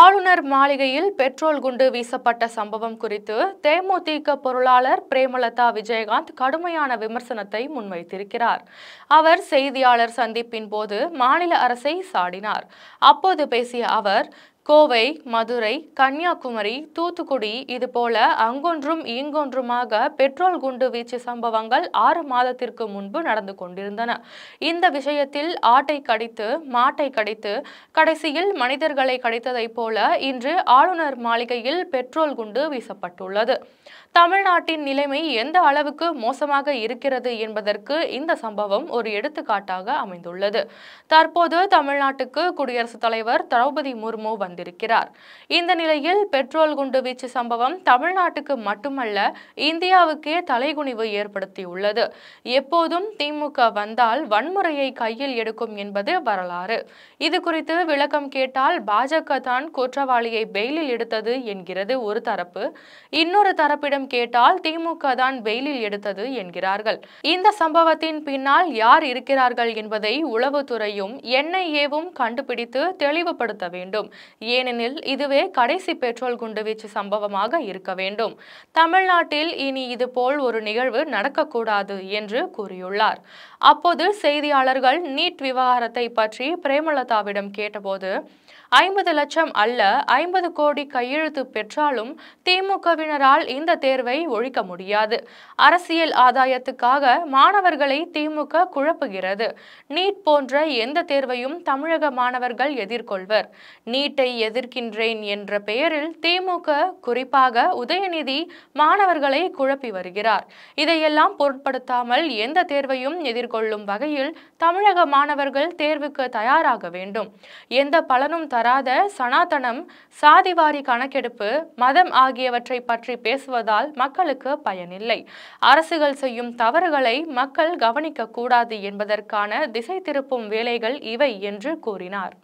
ஆளுநர் மாளிகையில் பெட்ரோல் குண்டு வீசப்பட்ட சம்பவம் குறித்து தேமுதிக பொருளாளர் பிரேமலதா விஜயகாந்த் கடுமையான விமர்சனத்தை முன்வைத்திருக்கிறார் அவர் செய்தியாளர் சந்திப்பின் போது மாநில அரசை சாடினார் அப்போது பேசிய அவர் கோவை மதுரை கன்னியாகுமரி தூத்துக்குடி இது போல அங்கொன்றும் இங்கொன்றுமாக பெட்ரோல் குண்டு வீச்சு சம்பவங்கள் ஆறு மாதத்திற்கு முன்பு நடந்து கொண்டிருந்தன இந்த விஷயத்தில் ஆட்டை கடித்து மாட்டை கடித்து கடைசியில் மனிதர்களை கடித்ததைப் போல இன்று ஆளுநர் மாளிகையில் பெட்ரோல் குண்டு வீசப்பட்டுள்ளது தமிழ்நாட்டின் நிலைமை எந்த அளவுக்கு மோசமாக இருக்கிறது என்பதற்கு இந்த சம்பவம் ஒரு எடுத்துக்காட்டாக அமைந்துள்ளது தற்போது தமிழ்நாட்டுக்கு குடியரசுத் தலைவர் திரௌபதி முர்மு வந்து செய்திருக்கிறார் இந்த நிலையில் பெட்ரோல் குண்டு வீச்சு சம்பவம் தமிழ்நாட்டுக்கு மட்டுமல்ல இந்தியாவுக்கே தலைகுனிவு ஏற்படுத்தியுள்ளது எப்போதும் திமுக வந்தால் வன்முறையை கையில் எடுக்கும் என்பது வரலாறு இது குறித்து விளக்கம் கேட்டால் பாஜக தான் குற்றவாளியை பெயிலில் எடுத்தது என்கிறது ஒரு தரப்பு இன்னொரு தரப்பிடம் கேட்டால் திமுக தான் பெயிலில் எடுத்தது என்கிறார்கள் இந்த சம்பவத்தின் பின்னால் யார் இருக்கிறார்கள் என்பதை உளவுத்துறையும் என்ஐஏவும் கண்டுபிடித்து தெளிவுபடுத்த வேண்டும் ஏனெனில் இதுவே கடைசி பெட்ரோல் குண்டுவீச்சு சம்பவமாக இருக்க வேண்டும் தமிழ்நாட்டில் இனி இதுபோல் ஒரு நிகழ்வு நடக்கக்கூடாது என்று கூறியுள்ளார் அப்போது செய்தியாளர்கள் நீட் விவகாரத்தை பற்றி பிரேமலதாவிடம் கேட்டபோது ஐம்பது லட்சம் அல்ல ஐம்பது கோடி கையெழுத்து பெற்றாலும் திமுகவினரால் இந்த தேர்வை ஒழிக்க முடியாது அரசியல் ஆதாயத்துக்காக மாணவர்களை திமுக குழப்புகிறது நீட் போன்ற எந்த தேர்வையும் தமிழக மாணவர்கள் எதிர்கொள்வர் நீட்டை எதிர்க்கின்றேன் என்ற பெயரில் திமுக குறிப்பாக உதயநிதி மாணவர்களை குழப்பி வருகிறார் இதையெல்லாம் பொருட்படுத்தாமல் எந்த தேர்வையும் எதிர்கொள்ளும் வகையில் தமிழக மாணவர்கள் தேர்வுக்கு தயாராக வேண்டும் எந்த பலனும் தர தராத சனாதனம் சாதிவாரி கணக்கெடுப்பு மதம் ஆகியவற்றை பற்றி பேசுவதால் மக்களுக்கு பயனில்லை அரசுகள் செய்யும் தவறுகளை மக்கள் கவனிக்க கூடாது என்பதற்கான திசை திருப்பும் வேலைகள் இவை என்று கூறினார்